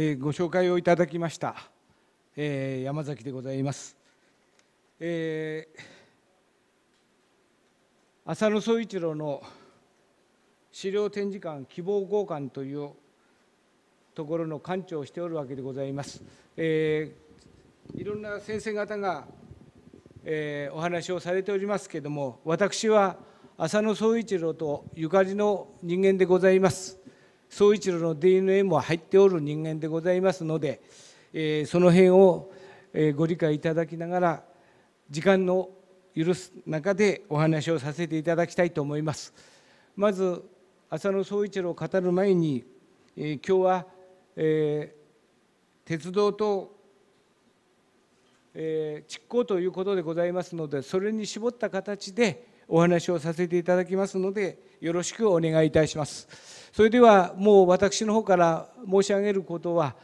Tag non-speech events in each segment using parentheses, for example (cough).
えー、ご紹介をいただきました、えー、山崎でございます、えー、浅野総一郎の資料展示館希望交換というところの館長をしておるわけでございます、えいろんな先生方が、えお話をされておりますけれども私は浅野総一郎とゆかりの人間でございます総一郎の DNA も入っておる人間でございますので、えー、その辺を、えー、ご理解いただきながら時間の許す中でお話をさせていただきたいと思います。まず浅野総一郎を語る前に、えー、今日は、えー、鉄道と、えー、築港ということでございますのでそれに絞った形で、お話をさせていただきますのでよろしくお願いいたしますそれではもう私の方から申し上げることは、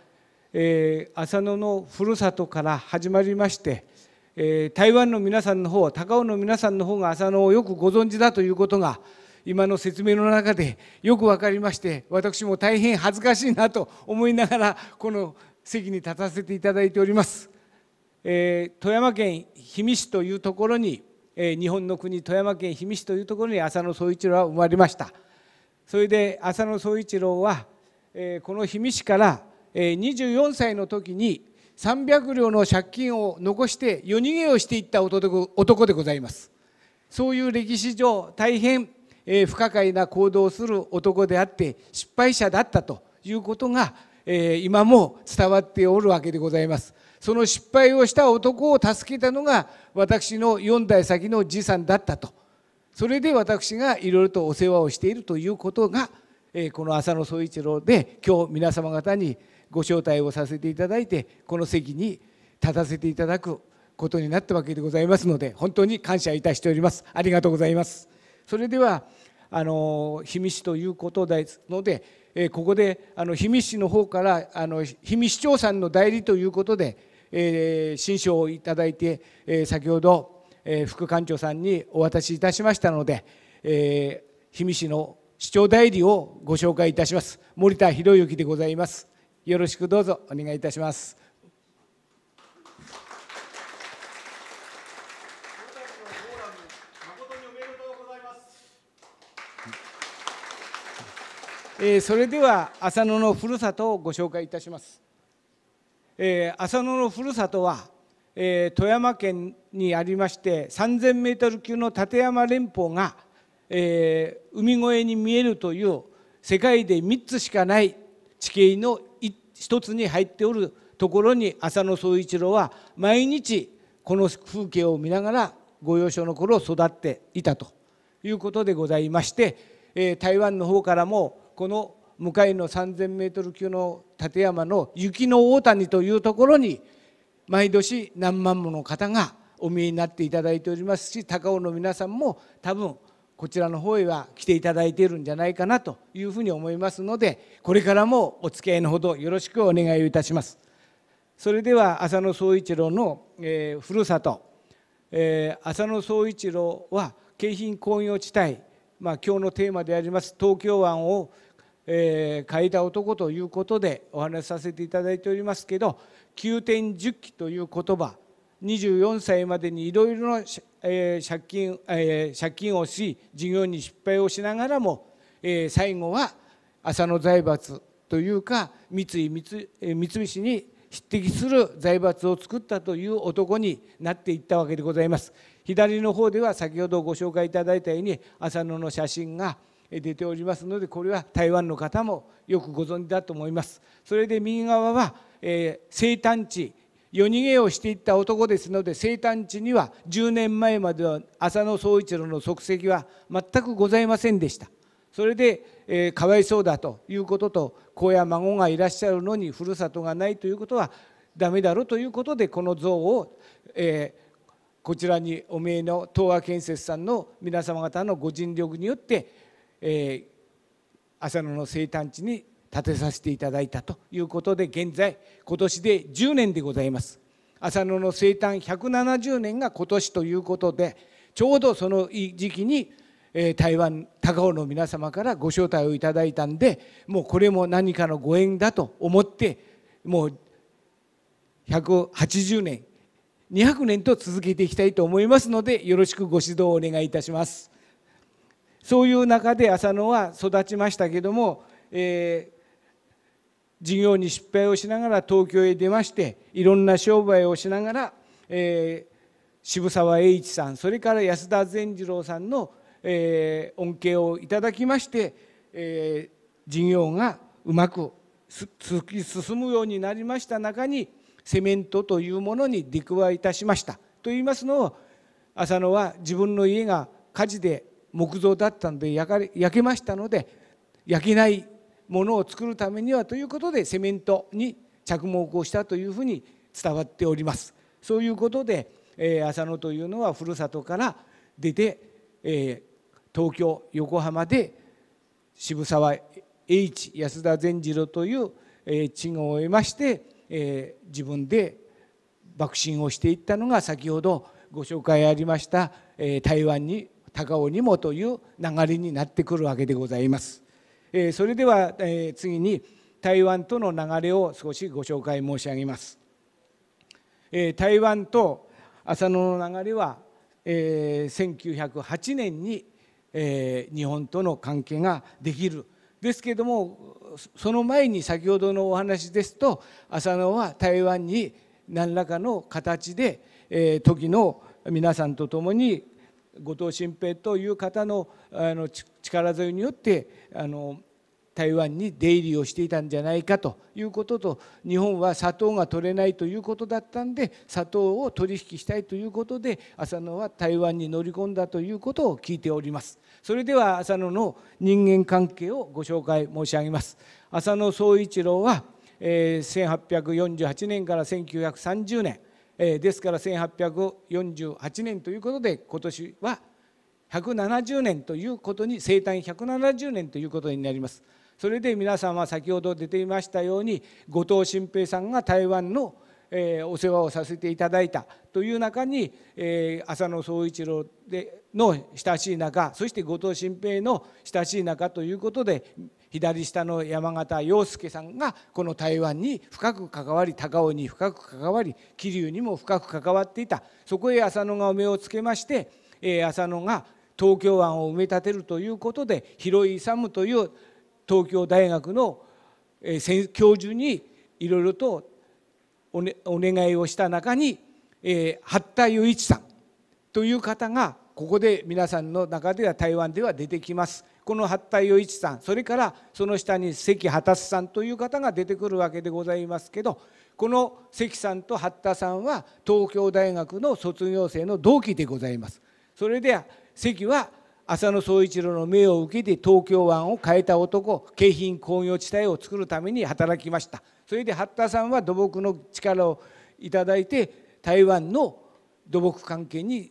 えー、浅野のふるさとから始まりまして、えー、台湾の皆さんの方高尾の皆さんの方が浅野をよくご存知だということが今の説明の中で (laughs) よく分かりまして私も大変恥ずかしいなと思いながらこの席に立たせていただいております。えー、富山県氷見市というところにえ日本の国富山県氷見市というところに浅野総一郎は生まれましたそれで浅野総一郎は、えこの氷見市から、え24歳の時に300両の借金を残して夜逃げをしていった男でございますそういう歴史上大変、え不可解な行動をする男であって失敗者だったということが、え今も伝わっておるわけでございますその失敗をした男を助けたのが私の4代先のじいさんだったとそれで私がいろいろとお世話をしているということがこの浅野総一郎で今日皆様方にご招待をさせていただいてこの席に立たせていただくことになったわけでございますので本当に感謝いたしておりますありがとうございますそれではあの氷見市ということですのでここであの氷見市の方からあの氷見市長さんの代理ということでえー、新書をいただいて、えー、先ほど、えー、副館長さんにお渡しいたしましたので、えー、氷見市の市長代理をご紹介いたします森田博之でございますよろしくどうぞお願いいたしますえー、それでは浅野のふるさとをご紹介いたしますえー、浅野のふるさとは、えー、富山県にありまして3,000メートル級の立山連峰が、えー、海越えに見えるという世界で3つしかない地形の1つに入っておるところに浅野総一郎は毎日この風景を見ながら御用少の頃育っていたということでございまして、えー、台湾の方からもこの向かいの3,000メートル級の立山の雪の大谷というところに毎年何万もの方がお見えになっていただいておりますし高尾の皆さんも多分こちらの方へは来ていただいているんじゃないかなというふうに思いますのでこれからもお付き合いのほどよろしくお願いいたします。それでは浅野総一郎の、えー、ふるさと、えー、浅野総一郎は京浜工業地帯、まあ、今日のテーマであります東京湾をえー、書いた男ということでお話しさせていただいておりますけど9点10期という言葉24歳までにいろいろな、えー、借金、えー、借金をし事業に失敗をしながらも、えー、最後は浅野財閥というか三井三三菱に匹敵する財閥を作ったという男になっていったわけでございます。左の方では先ほどご紹介いただいたように浅野の写真が出ておりますのでこれは台湾の方もよくご存知だと思いますそれで右側は、えー、生誕地夜逃げをしていった男ですので生誕地には10年前までは浅野総一郎の足跡は全くございませんでしたそれで、えー、かわいそうだということと子や孫がいらっしゃるのにふるさとがないということはダメだろうということでこの像を、えー、こちらにお見えの東和建設さんの皆様方のご尽力によってえ浅野の生誕地に建てさせていただいたということで現在今年で10年でございます浅野の生誕170年が今年ということでちょうどその時期に台湾高尾の皆様からご招待をいただいたんでもうこれも何かのご縁だと思ってもう180年200年と続けていきたいと思いますのでよろしくご指導をお願いいたします。そういう中で浅野は育ちましたけども、えー、事業に失敗をしながら東京へ出ましていろんな商売をしながら、えー、渋沢栄一さんそれから安田善次郎さんの、えー、恩恵をいただきまして、えー、事業がうまく突き進むようになりました中にセメントというものに出くわいたしました。と言いますのを浅野は自分の家が火事で木造だったので焼かれ焼けましたので焼けないものを作るためにはということでセメントに着目をしたというふうに伝わっておりますそういうことで、えー、浅野というのはふるさとから出て、えー、東京横浜で渋沢栄一安田善次郎という、えー、地位を得まして、えー、自分で爆心をしていったのが先ほどご紹介ありました、えー、台湾に高尾にもという流れになってくるわけでございます。えそれでは、え次に台湾との流れを少しご紹介申し上げます。え台湾と浅野の流れは、え1908年に、え日本との関係ができるですけれどもその前に先ほどのお話ですと浅野は台湾に何らかの形で、え時の皆さんと共に後藤新平という方のあの力添えによってあの台湾に出入りをしていたんじゃないかということと日本は砂糖が取れないということだったんで砂糖を取引したいということで浅野は台湾に乗り込んだということを聞いておりますそれでは浅野の人間関係をご紹介申し上げます浅野総一郎は1848年から1930年ですから1848年ということで今年は170年ということに生誕170年ということになります。それで皆さんは先ほど出ていましたように後藤新平さんが台湾の、お世話をさせていただいたという中に、浅野総一郎での親しい仲そして後藤新平の親しい仲ということで左下の山形洋介さんがこの台湾に深く関わり高尾に深く関わり桐生にも深く関わっていたそこへ浅野がお目をつけまして、え浅野が東京湾を埋め立てるということで広井勇という東京大学の、え教授にいろいろとお,、ね、お願いをした中に、えー、八田雄一さんという方がここで皆さんの中では台湾では出てきます。この八田与一さんそれからその下に関畑さんという方が出てくるわけでございますけどこの関さんと八田さんは東京大学の卒業生の同期でございます。それで関は浅野総一郎の命を受けて東京湾を変えた男京浜工業地帯を作るために働きましたそれで八田さんは土木の力をいただいて台湾の土木関係に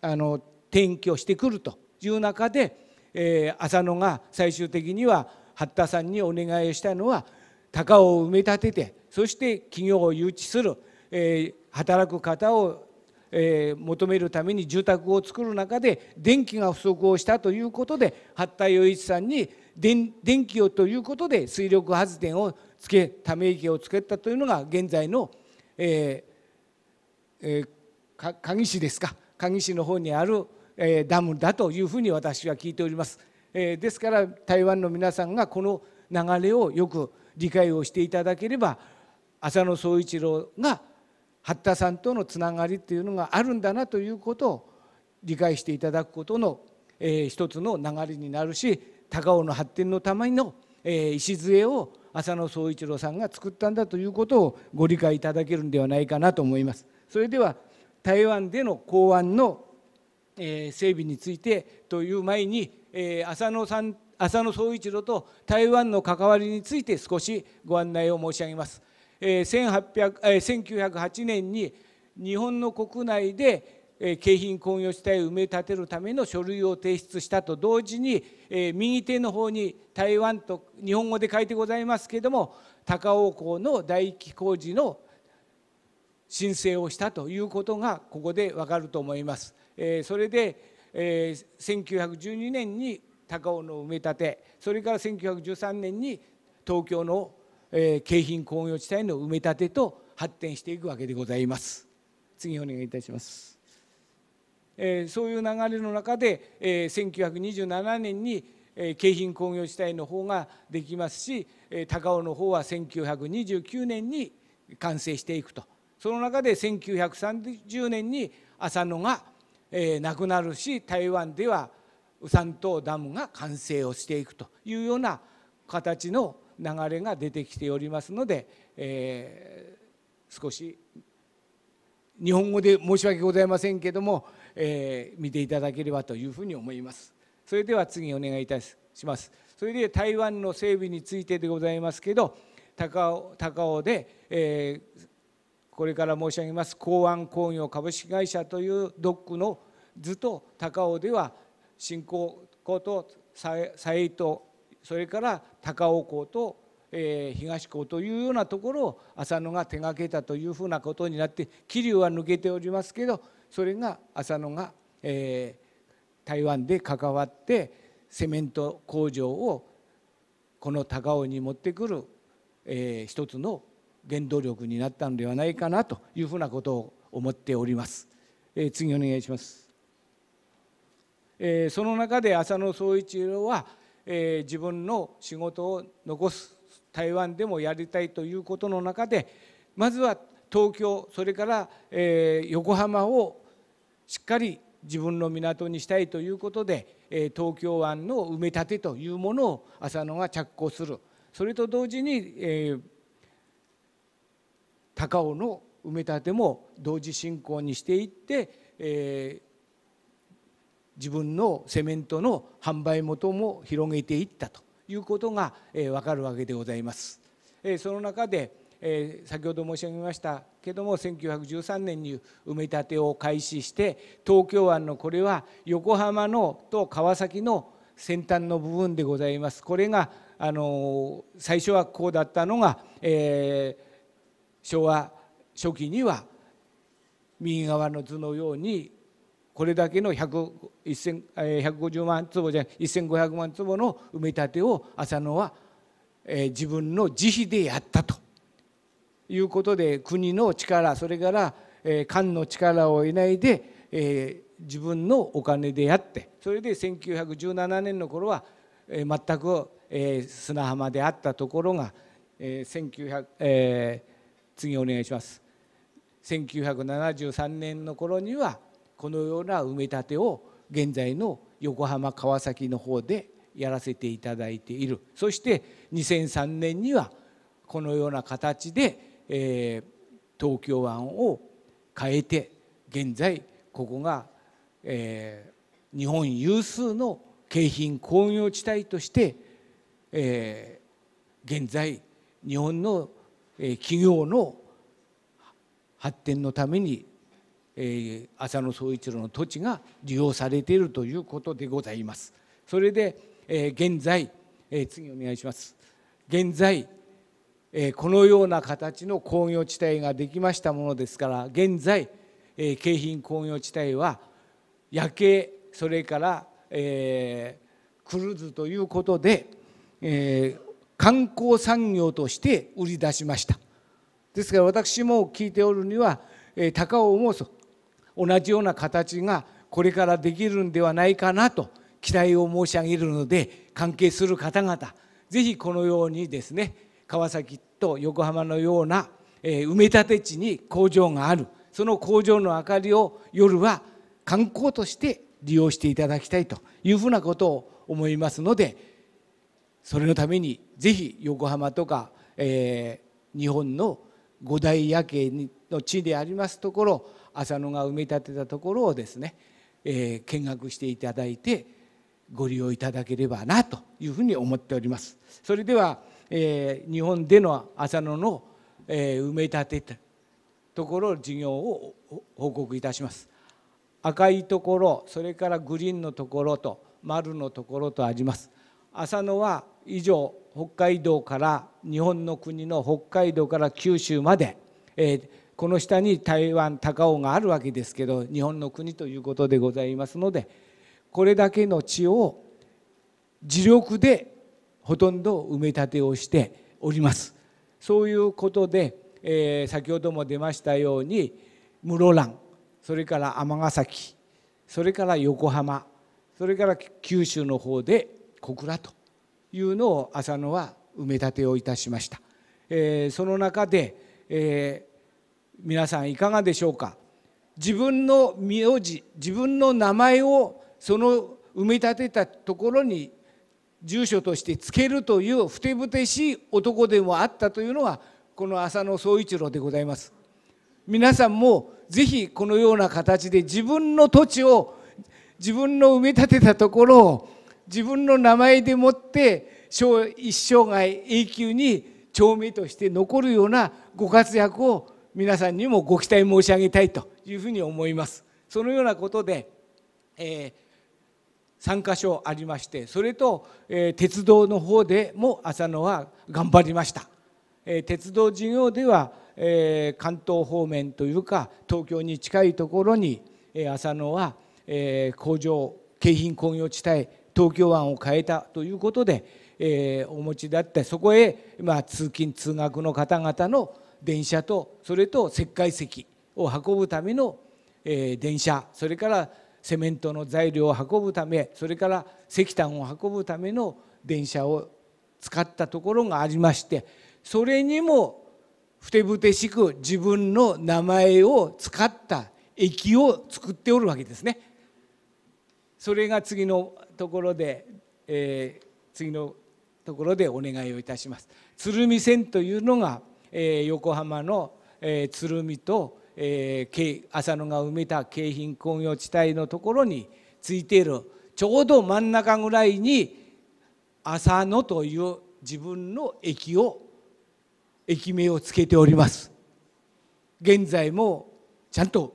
あの転居してくるという中でえー、浅野が最終的には八田さんにお願いしたのは鷹を埋め立ててそして企業を誘致する、えー、働く方を、えー、求めるために住宅を作る中で電気が不足をしたということで八田余一さんに電気をということで水力発電をつけため池をつけたというのが現在の、えーえー、鍵市ですか鍵市の方にあるえダムだというふうに私は聞いております。えですから台湾の皆さんがこの流れをよく理解をしていただければ浅野総一郎が八田さんとのつながりっていうのがあるんだなということを理解していただくことの、えー、一つの流れになるし高尾の発展のための、えー、礎を浅野総一郎さんが作ったんだということをご理解いただけるんではないかなと思います。それでは台湾での港湾のえ整備についてという前に、え浅野さん浅野総一郎と台湾の関わりについて少しご案内を申し上げます。え1908年に日本の国内で京浜工業地帯を埋め立てるための書類を提出したと同時に、え右手の方に台湾と日本語で書いてございますけれども高尾港の第1工事の申請をしたということがここでわかると思います。えそれで、え1912年に高尾の埋め立てそれから1913年に東京の、え京浜工業地帯の埋め立てと発展していくわけでございます。次お願いいたします。えそういう流れの中で、え1927年に京浜工業地帯の方ができますし高尾の方は1929年に完成していくとその中で1930年に浅野がえー、なくなるし台湾では雨山島ダムが完成をしていくというような形の流れが出てきておりますので、えー、少し日本語で申し訳ございませんけども、えー、見ていただければというふうに思います。それでは次お願いいたします。それで台湾の整備についてでございますけど高尾高尾で、えーこれから申し上げます港湾工業株式会社というドックの図と高尾では新興港と西都それから高尾港と、え東港というようなところを浅野が手がけたというふうなことになって桐生は抜けておりますけどそれが浅野が、え台湾で関わってセメント工場をこの高尾に持ってくる、え一つの原動力になったのではないかなというふうなことを思っております。えー、次お願いします。えー、その中で浅野総一郎は、えー、自分の仕事を残す台湾でもやりたいということの中でまずは東京それから、えー、横浜をしっかり自分の港にしたいということで、えー、東京湾の埋め立てというものを浅野が着工するそれと同時に、えー、高尾の埋め立ても同時進行にしていって、えー、自分のセメントの販売元も広げていったということが、えー、分かるわけでございます。えー、その中で、えー、先ほど申し上げましたけども1913年に埋め立てを開始して東京湾のこれは横浜のと川崎の先端の部分でございます。これがあの最初はこうだったのが、えー昭和初期には右側の図のようにこれだけの150万坪じゃ1500万坪の埋め立てを浅野は自分の自費でやったということで国の力それから官の力を得ないで自分のお金でやってそれで1917年の頃は全く砂浜であったところが1900、えー次お願いします1973年の頃にはこのような埋め立てを現在の横浜川崎の方でやらせていただいているそして2003年にはこのような形で、えー、東京湾を変えて現在ここが、えー、日本有数の京浜工業地帯として、えー、現在日本の企業の発展のために浅野総一郎の土地が利用されているということでございます。それで現在次お願いします。現在このような形の工業地帯ができましたものですから現在京浜工業地帯は夜景それから、えクルーズということで、え観光産業として売り出しましたですから私も聞いておるには、え高尾も同じような形がこれからできるんではないかなと期待を申し上げるので関係する方々ぜひこのようにですね川崎と横浜のような、え埋め立て地に工場があるその工場の明かりを夜は観光として利用していただきたいというふうなことを思いますのでそれのためにぜひ横浜とか、えー、日本の五大夜景の地でありますところ浅野が埋め立てたところをですね、えー、見学していただいてご利用いただければなというふうに思っております。それでは、えー、日本での浅野の、えー、埋め立てたところ事業を報告いたします。赤いところそれからグリーンのところと丸のところとあります。浅野は以上北海道から日本の国の北海道から九州まで、えー、この下に台湾高尾があるわけですけど日本の国ということでございますのでこれだけの地を自力でほとんど埋め立てをしております。そういうことで、えー、先ほども出ましたように室蘭それから尼崎それから横浜それから九州の方で小倉というのを浅野は埋め立てをいたしました、えー、その中で、えー、皆さんいかがでしょうか自分の名字自分の名前をその埋め立てたところに住所としてつけるというふてぶてしい男でもあったというのがこの浅野総一郎でございます皆さんもぜひこのような形で自分の土地を自分の埋め立てたところを自分の名前でもって一生涯永久に町名として残るようなご活躍を皆さんにもご期待申し上げたいというふうに思います。そのようなことで、えー、3箇所ありましてそれと、えー、鉄道の方でも浅野は頑張りました。えー、鉄道事業では、え関東方面というか東京に近いところに、え浅野は、え工場京浜工業地帯東京湾を変えたということで、えー、お持ちだったそこへ、まあ、通勤通学の方々の電車とそれと石灰石を運ぶための、えー、電車それからセメントの材料を運ぶためそれから石炭を運ぶための電車を使ったところがありましてそれにもふてぶてしく自分の名前を使った駅を作っておるわけですね。それが次のところで、えー、次のところでお願いをいたします。鶴見線というのが、えー、横浜の、えー、鶴見と、えー、浅野が埋めた京浜工業地帯のところについているちょうど真ん中ぐらいに浅野という自分の駅を駅名をつけております。現在もちゃんと、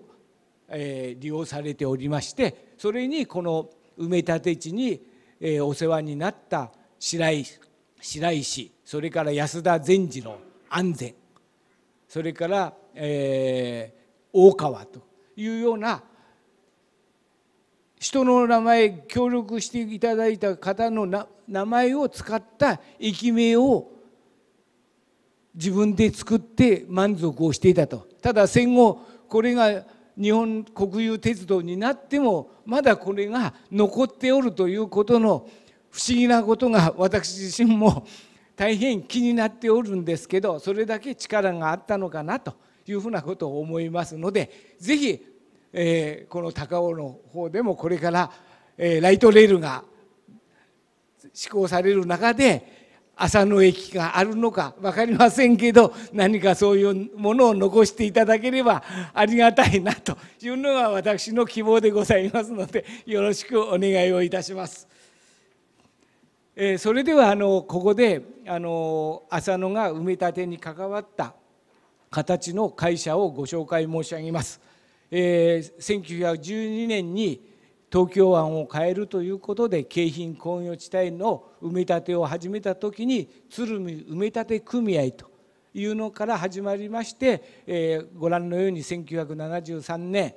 えー、利用されておりましてそれにこの埋め立て地に、えお世話になった白石白石それから安田善次郎安全それから、えー、大川というような人の名前協力していただいた方の名前を使った駅名を自分で作って満足をしていたとただ戦後これが日本国有鉄道になってもまだこれが残っておるということの不思議なことが私自身も大変気になっておるんですけどそれだけ力があったのかなというふうなことを思いますので是非、えー、この高尾の方でもこれから、えー、ライトレールが施行される中で浅野駅があるのか分かりませんけど何かそういうものを残していただければありがたいなというのが私の希望でございますのでよろしくお願いをいたします。えー、それではあのここであの浅野が埋め立てに関わった形の会社をご紹介申し上げます。えー、1912年に東京湾を変えるということで京浜工業地帯の埋め立てを始めた時に鶴見埋め立て組合というのから始まりまして、えー、ご覧のように1973年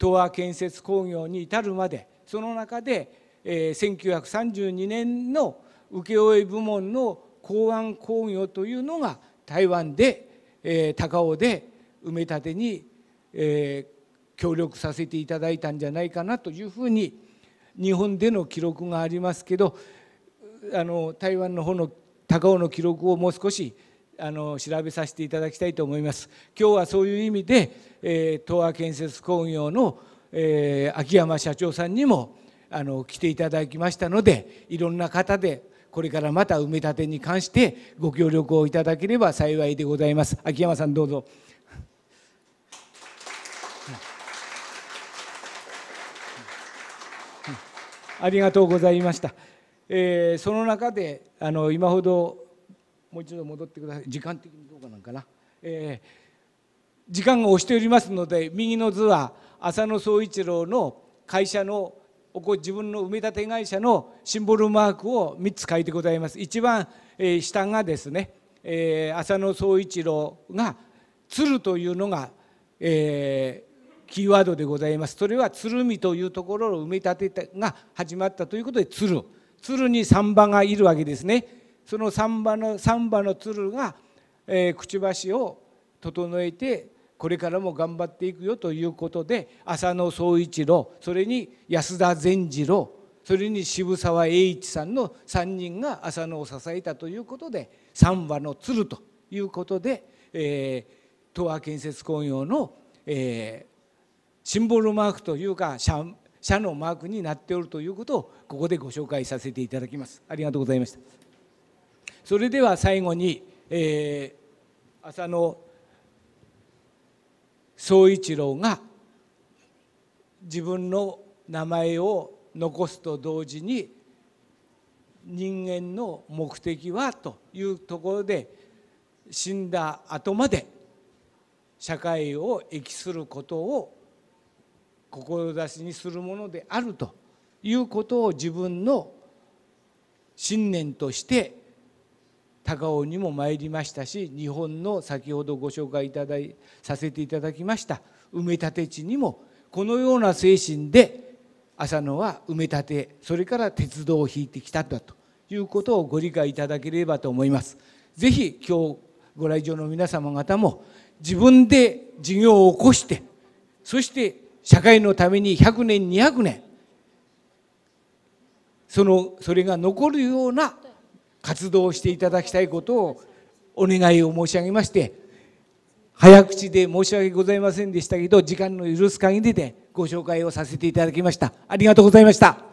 東亜建設工業に至るまでその中で、えー、1932年の請負部門の港湾工業というのが台湾で、えー、高尾で埋め立てに、えー、協力させていただいたんじゃないかなというふうに日本での記録がありますけどあの台湾の方の高尾の記録をもう少しあの調べさせていただきたいと思います。今日はそういう意味で、えー、東亜建設工業の、えー、秋山社長さんにもあの来ていただきましたのでいろんな方でこれからまた埋め立てに関してご協力をいただければ幸いでございます。秋山さんどうぞ。ありがとうございました、えー、その中であの今ほどもう一度戻ってください時間的にどうかなんかな、えー、時間が押しておりますので右の図は浅野総一郎の会社のおこ自分の埋め立て会社のシンボルマークを3つ書いてございます一番、えー、下がですね、えー、浅野総一郎が鶴というのが、えキーワードでございますそれは鶴見というところを埋め立てが始まったということで鶴鶴に三羽がいるわけですねその三羽の三羽の鶴が、えー、くちばしを整えてこれからも頑張っていくよということで浅野総一郎それに安田善次郎それに渋沢栄一さんの3人が浅野を支えたということで三羽の鶴ということで、えー、東亜建設工業の、えー、シンボルマークというか社社のマークになっておるということをここでご紹介させていただきますありがとうございましたそれでは最後に、えー、浅野総一郎が自分の名前を残すと同時に人間の目的はというところで死んだ後まで社会を益することを志にするものであるということを自分の信念として高尾にも参りましたし日本の先ほどご紹介いただいさせていただきました埋め立て地にもこのような精神で浅野は埋め立てそれから鉄道を引いてきたんだということをご理解いただければと思います。ぜひ今日ご来場の皆様方も自分で事業を起こしてそして社会のために100年200年そのそれが残るような活動をしていただきたいことをお願いを申し上げまして早口で申し訳ございませんでしたけど時間の許す限りでご紹介をさせていただきましたありがとうございました